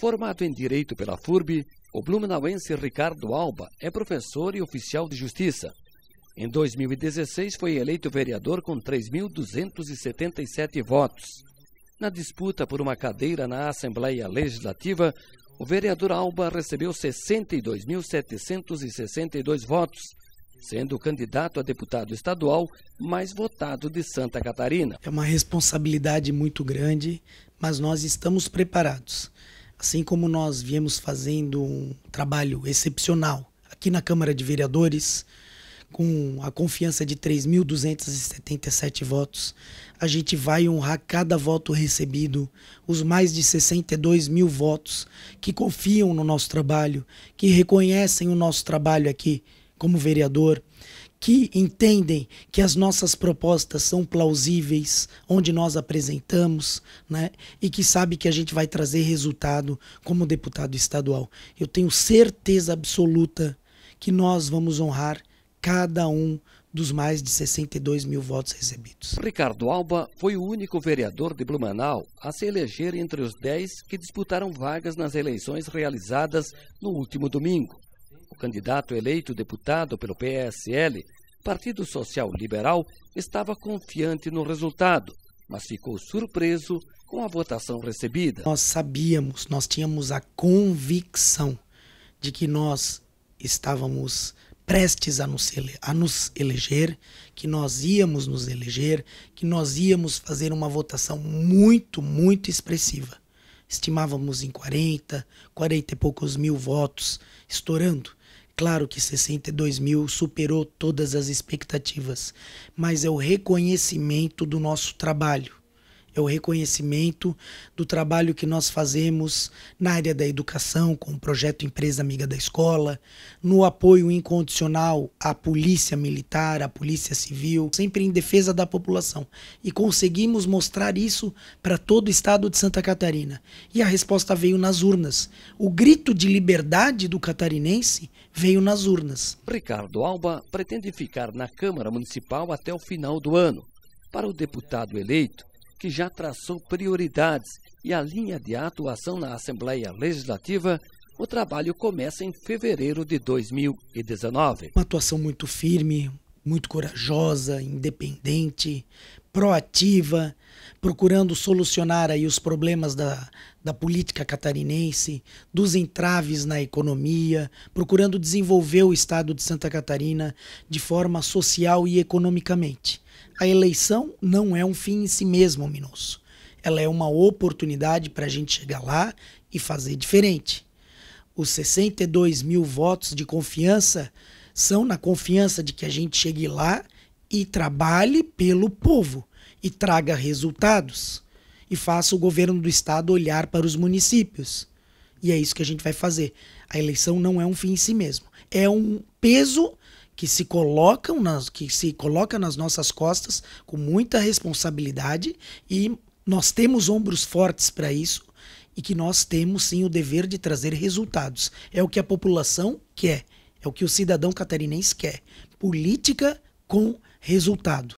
Formado em Direito pela FURB, o blumenauense Ricardo Alba é professor e oficial de justiça. Em 2016 foi eleito vereador com 3.277 votos. Na disputa por uma cadeira na Assembleia Legislativa, o vereador Alba recebeu 62.762 votos, sendo o candidato a deputado estadual mais votado de Santa Catarina. É uma responsabilidade muito grande, mas nós estamos preparados assim como nós viemos fazendo um trabalho excepcional aqui na Câmara de Vereadores, com a confiança de 3.277 votos, a gente vai honrar cada voto recebido, os mais de 62 mil votos que confiam no nosso trabalho, que reconhecem o nosso trabalho aqui como vereador que entendem que as nossas propostas são plausíveis, onde nós apresentamos, né? e que sabe que a gente vai trazer resultado como deputado estadual. Eu tenho certeza absoluta que nós vamos honrar cada um dos mais de 62 mil votos recebidos. Ricardo Alba foi o único vereador de Blumenau a se eleger entre os 10 que disputaram vagas nas eleições realizadas no último domingo o candidato eleito deputado pelo PSL, Partido Social Liberal, estava confiante no resultado, mas ficou surpreso com a votação recebida. Nós sabíamos, nós tínhamos a convicção de que nós estávamos prestes a nos, a nos eleger, que nós íamos nos eleger, que nós íamos fazer uma votação muito, muito expressiva. Estimávamos em 40, 40 e poucos mil votos, estourando. Claro que 62 mil superou todas as expectativas, mas é o reconhecimento do nosso trabalho o reconhecimento do trabalho que nós fazemos na área da educação, com o projeto Empresa Amiga da Escola, no apoio incondicional à polícia militar, à polícia civil, sempre em defesa da população. E conseguimos mostrar isso para todo o estado de Santa Catarina. E a resposta veio nas urnas. O grito de liberdade do catarinense veio nas urnas. Ricardo Alba pretende ficar na Câmara Municipal até o final do ano. Para o deputado eleito, que já traçou prioridades e a linha de atuação na Assembleia Legislativa, o trabalho começa em fevereiro de 2019. Uma atuação muito firme, muito corajosa, independente, proativa, procurando solucionar aí os problemas da, da política catarinense, dos entraves na economia, procurando desenvolver o estado de Santa Catarina de forma social e economicamente. A eleição não é um fim em si mesmo, Minosso. Ela é uma oportunidade para a gente chegar lá e fazer diferente. Os 62 mil votos de confiança são na confiança de que a gente chegue lá e trabalhe pelo povo e traga resultados e faça o governo do estado olhar para os municípios. E é isso que a gente vai fazer. A eleição não é um fim em si mesmo, é um peso que se colocam nas, que se coloca nas nossas costas com muita responsabilidade e nós temos ombros fortes para isso e que nós temos sim o dever de trazer resultados. É o que a população quer é o que o cidadão catarinense quer. Política com resultado.